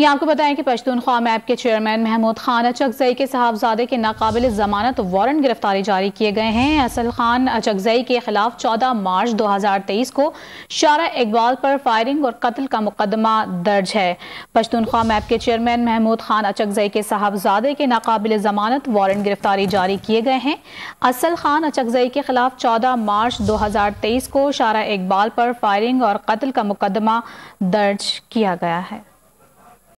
ये आपको बताएं कि पश्तूनख्वा मैप के चेयरमैन महमूद खान अचकजई के साहबजादे के नाकबिल जमानत वारंट गिरफ्तारी जारी किए गए हैं असल खान अचकजई के खिलाफ चौदह मार्च दो हजार तेईस को शारा इकबाल पर फायरिंग और कत्ल का मुकदमा दर्ज है पश्तूनख्वा मैप के चेयरमैन महमूद खान अचकजई के साहबजादे के नाकबिल जमानत वारंट गिरफ्तारी जारी किए गए हैं असल खान अचकजई के खिलाफ चौदह मार्च दो हजार तेईस को शारा इकबाल पर फायरिंग और कत्ल का मुकदमा दर्ज किया गया है